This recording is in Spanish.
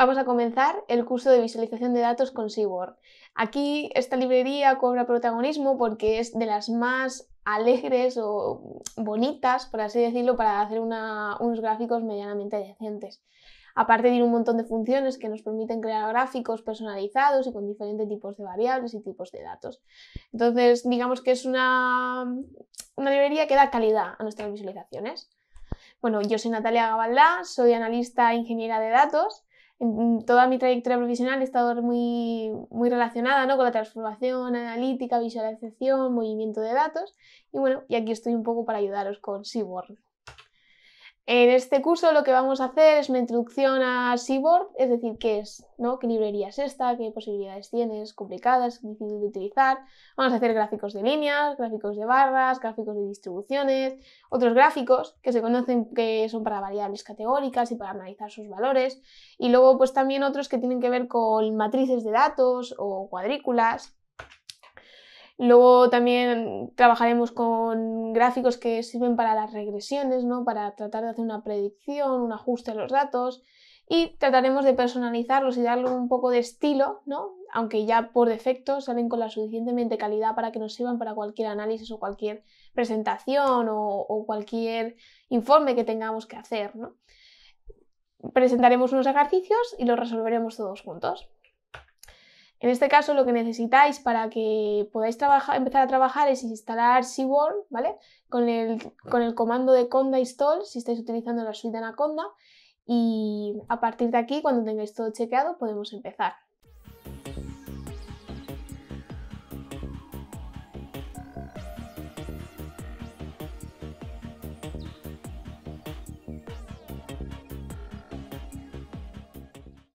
Vamos a comenzar el curso de visualización de datos con Seaborn. Aquí esta librería cobra protagonismo porque es de las más alegres o bonitas, por así decirlo, para hacer unos gráficos medianamente decentes. Aparte tiene un montón de funciones que nos permiten crear gráficos personalizados y con diferentes tipos de variables y tipos de datos. Entonces, digamos que es una, una librería que da calidad a nuestras visualizaciones. Bueno, yo soy Natalia Gabaldá, soy analista e ingeniera de datos en toda mi trayectoria profesional he estado muy, muy relacionada ¿no? con la transformación analítica, visualización, movimiento de datos y bueno, y aquí estoy un poco para ayudaros con Seaborn. En este curso lo que vamos a hacer es una introducción a Seaboard, es decir, qué es, ¿no? qué librería es esta, qué posibilidades tienes, complicadas, difícil de utilizar. Vamos a hacer gráficos de líneas, gráficos de barras, gráficos de distribuciones, otros gráficos que se conocen que son para variables categóricas y para analizar sus valores. Y luego pues también otros que tienen que ver con matrices de datos o cuadrículas, Luego también trabajaremos con gráficos que sirven para las regresiones, ¿no? para tratar de hacer una predicción, un ajuste a los datos y trataremos de personalizarlos y darle un poco de estilo, ¿no? aunque ya por defecto salen con la suficientemente calidad para que nos sirvan para cualquier análisis o cualquier presentación o, cualquier informe que tengamos que hacer. ¿no? Presentaremos unos ejercicios y los resolveremos todos juntos. En este caso lo que necesitáis para que podáis empezar a trabajar es instalar SeaWorld, ¿vale? Con el, con el comando de conda install si estáis utilizando la suite de Anaconda y a partir de aquí, cuando tengáis todo chequeado, podemos empezar.